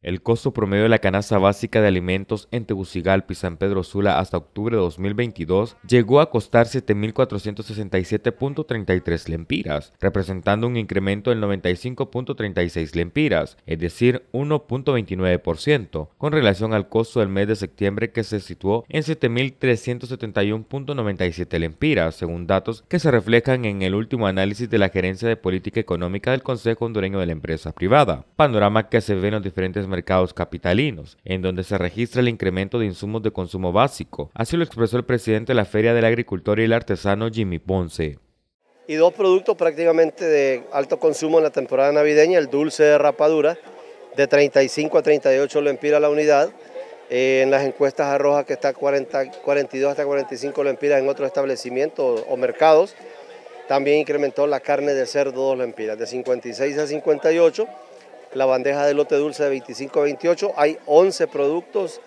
El costo promedio de la canasta básica de alimentos en Tegucigalpa y San Pedro Sula hasta octubre de 2022 llegó a costar 7.467.33 lempiras, representando un incremento del 95.36 lempiras, es decir, 1.29%, con relación al costo del mes de septiembre que se situó en 7.371.97 lempiras, según datos que se reflejan en el último análisis de la Gerencia de Política Económica del Consejo Hondureño de la Empresa Privada, panorama que se ve en los diferentes mercados capitalinos, en donde se registra el incremento de insumos de consumo básico. Así lo expresó el presidente de la Feria del Agricultor y el Artesano, Jimmy Ponce y dos productos prácticamente de alto consumo en la temporada navideña, el dulce de rapadura, de 35 a 38 lempiras la unidad, eh, en las encuestas arroja que está 40, 42 hasta 45 lempiras en otros establecimientos o, mercados, también incrementó la carne de cerdo lo lempiras, de 56 a 58 la bandeja de lote dulce de 25 a 28. Hay 11 productos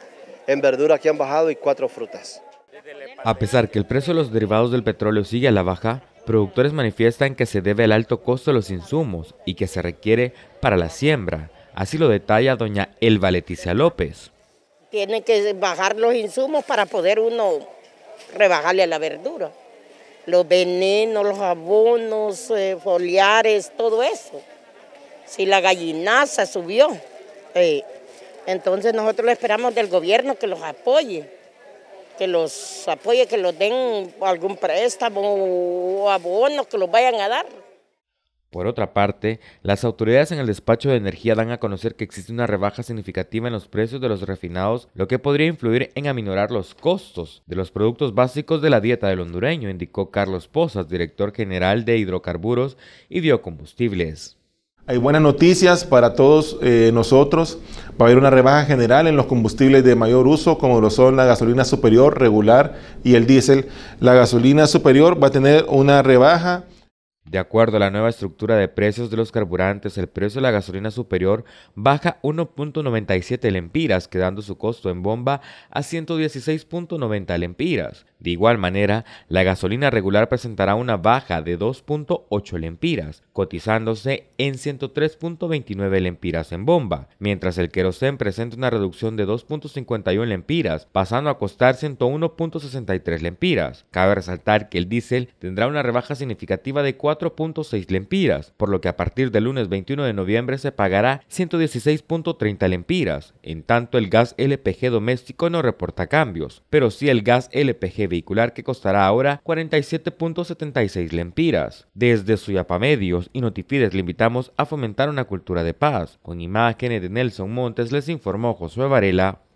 en verdura que han bajado y 4 frutas. A pesar que el precio de los derivados del petróleo sigue a la baja, productores manifiestan que se debe al alto costo de los insumos y que se requiere para la siembra. Así lo detalla doña Elba Leticia López. Tiene que bajar los insumos para poder uno rebajarle a la verdura. Los venenos, los abonos, eh, foliares, todo eso. Si la gallinaza subió. entonces nosotros esperamos del gobierno que los apoye, que los apoye, que los den algún préstamo o abono que los vayan a dar. Por otra parte, las autoridades en el despacho de energía dan a conocer que existe una rebaja significativa en los precios de los refinados, lo que podría influir en aminorar los costos de los productos básicos de la dieta del hondureño, indicó Carlos Pozas, director general de hidrocarburos y biocombustibles. Hay buenas noticias para todos eh, nosotros. Va a haber una rebaja general en los combustibles de mayor uso, como lo son la gasolina superior, regular y el diésel. La gasolina superior va a tener una rebaja de acuerdo a la nueva estructura de precios de los carburantes, el precio de la gasolina superior baja 1.97 lempiras, quedando su costo en bomba a 116.90 lempiras. De igual manera, la gasolina regular presentará una baja de 2.8 lempiras, cotizándose en 103.29 lempiras en bomba, mientras el querosen presenta una reducción de 2.51 lempiras, pasando a costar 101.63 lempiras. Cabe resaltar que el diésel tendrá una rebaja significativa de 4 4.6 lempiras, por lo que a partir del lunes 21 de noviembre se pagará 116.30 lempiras. En tanto, el gas LPG doméstico no reporta cambios, pero sí el gas LPG vehicular que costará ahora 47.76 lempiras. Desde Suyapa Medios y Notifides le invitamos a fomentar una cultura de paz. Con imágenes de Nelson Montes les informó Josué Varela.